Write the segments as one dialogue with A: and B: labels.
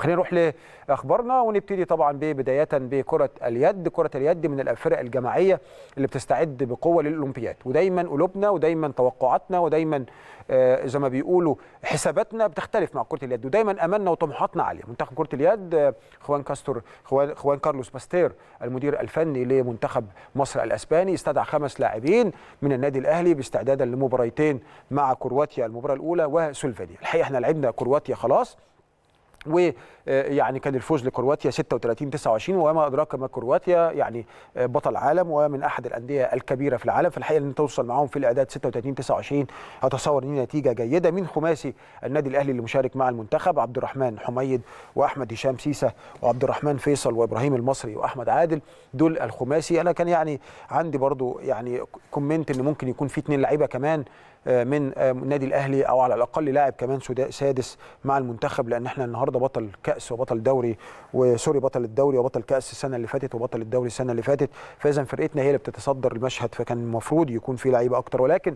A: خلينا نروح لاخبارنا ونبتدي طبعا بدايه بكره اليد كره اليد من الفرق الجماعيه اللي بتستعد بقوه للاولمبياد ودايما قلوبنا ودايما توقعاتنا ودايما آه، زي ما بيقولوا حساباتنا بتختلف مع كره اليد ودايما املنا وطموحاتنا عاليه منتخب كره اليد آه، خوان كاستور خوان, خوان كارلوس باستير المدير الفني لمنتخب مصر الاسباني استدعى خمس لاعبين من النادي الاهلي باستعدادا لمباراتين مع كرواتيا المباراه الاولى وسلوفينيا الحقيقه احنا لعبنا كرواتيا خلاص ويعني آه، كان الفوز لكرواتيا 36 29 وما ادراك ما كرواتيا يعني آه، بطل عالم ومن احد الانديه الكبيره في العالم فالحقيقه ان توصل معاهم في الاعداد 36 29 اتصور ان نتيجه جيده من خماسي النادي الاهلي اللي مشارك مع المنتخب عبد الرحمن حميد واحمد هشام سيسه وعبد الرحمن فيصل وابراهيم المصري واحمد عادل دول الخماسي انا كان يعني عندي برضو يعني كومنت ان ممكن يكون في اثنين لعيبه كمان آه، من النادي آه، الاهلي او على الاقل لاعب كمان سادس مع المنتخب لان احنا النهارده بطل كاس وبطل دوري وسوري بطل الدوري وبطل كاس السنه اللي فاتت وبطل الدوري السنه اللي فاتت فاذا فرقتنا هي اللي بتتصدر المشهد فكان المفروض يكون في لعيبه اكتر ولكن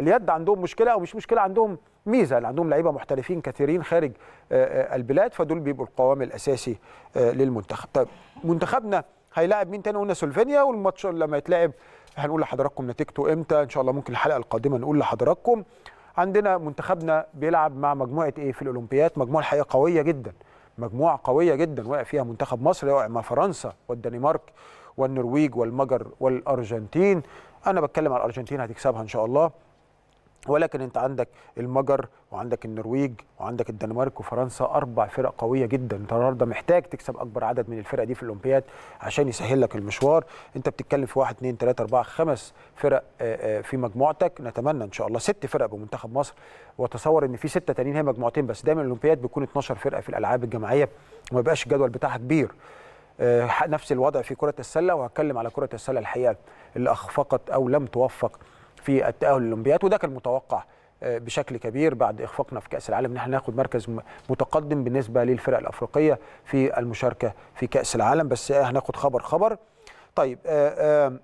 A: اليد عندهم مشكله او مش مشكله عندهم ميزه عندهم لعيبه محترفين كثيرين خارج آه، البلاد فدول بيبقوا القوام الاساسي للمنتخب طيب منتخبنا هيلاعب مين تاني قلنا سلوفينيا والماتش لما يتلعب هنقول لحضراتكم نتيجته امتى ان شاء الله ممكن الحلقه القادمه نقول لحضراتكم عندنا منتخبنا بيلعب مع مجموعه ايه في الاولمبياد مجموعه الحقيقه قويه جدا مجموعه قويه جدا واقع فيها منتخب مصر واقع مع فرنسا والدنمارك والنرويج والمجر والارجنتين انا بتكلم على الارجنتين هتكسبها ان شاء الله ولكن انت عندك المجر وعندك النرويج وعندك الدنمارك وفرنسا اربع فرق قويه جدا انت النهارده محتاج تكسب اكبر عدد من الفرق دي في الاولمبياد عشان يسهل لك المشوار انت بتتكلم في 1 2 3 4 5 فرق آه، آه، في مجموعتك نتمنى ان شاء الله ست فرق بمنتخب مصر واتصور ان في سته تانيين هي مجموعتين بس دايما الاولمبياد بيكون 12 فرقه في الالعاب الجماعيه وما بيبقاش الجدول بتاعها كبير آه، نفس الوضع في كره السله وهتكلم على كره السله الحقيقه اللي اخفقت او لم توفق في التأهل للأولمبياد وده كان متوقع آه، بشكل كبير بعد اخفاقنا في كاس العالم ان احنا ناخد مركز متقدم بالنسبه للفرق الافريقيه في المشاركه في كاس العالم بس هناخد خبر خبر طيب آآ آه، آآ آه،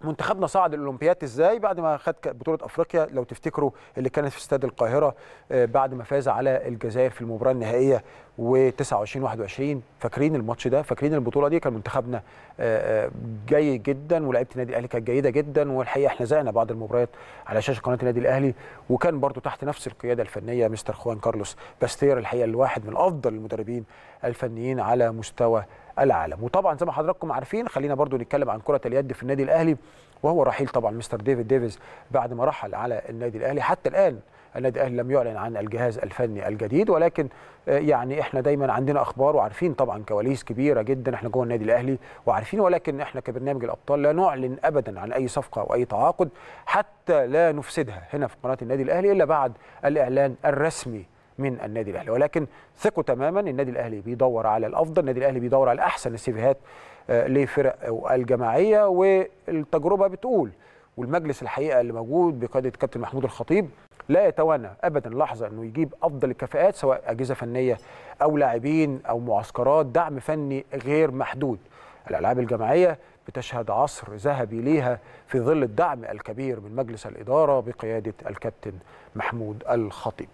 A: منتخبنا صعد الاولمبياد ازاي بعد ما خد بطوله افريقيا لو تفتكروا اللي كانت في استاد القاهره آه، بعد ما فاز على الجزائر في المباراه النهائيه و29 21 فاكرين الماتش ده فاكرين البطوله دي كان منتخبنا آه، آه، جيد جدا ولاعيبه النادي الاهلي كانت جيده جدا والحقيقه احنا زقنا بعض المباريات على شاشه قناه النادي الاهلي وكان برضو تحت نفس القياده الفنيه مستر خوان كارلوس باستير الحقيقه الواحد من افضل المدربين الفنيين على مستوى العالم وطبعا زي ما حضراتكم عارفين خلينا برضو نتكلم عن كره اليد في النادي الاهلي وهو رحيل طبعا مستر ديفيد ديفيز بعد ما رحل على النادي الاهلي حتى الان النادي الاهلي لم يعلن عن الجهاز الفني الجديد ولكن آه، يعني احنا دايما عندنا اخبار وعارفين طبعا كواليس كبيره جدا احنا جوه النادي الاهلي وعارفين ولكن احنا كبرنامج الابطال لا نعلن ابدا عن اي صفقه او اي تعاقد حتى لا نفسدها هنا في قناه النادي الاهلي الا بعد الاعلان الرسمي من النادي الاهلي ولكن ثقوا تماما النادي الاهلي بيدور على الافضل النادي الاهلي بيدور على احسن السيفيهات آه، لفرق الجماعيه والتجربه بتقول والمجلس الحقيقه اللي موجود بقياده كابتن محمود الخطيب لا يتوانى ابدا لحظه انه يجيب افضل الكفاءات سواء اجهزه فنيه او لاعبين او معسكرات دعم فني غير محدود الالعاب الجماعيه بتشهد عصر ذهبي ليها في ظل الدعم الكبير من مجلس الاداره بقياده الكابتن محمود الخطيب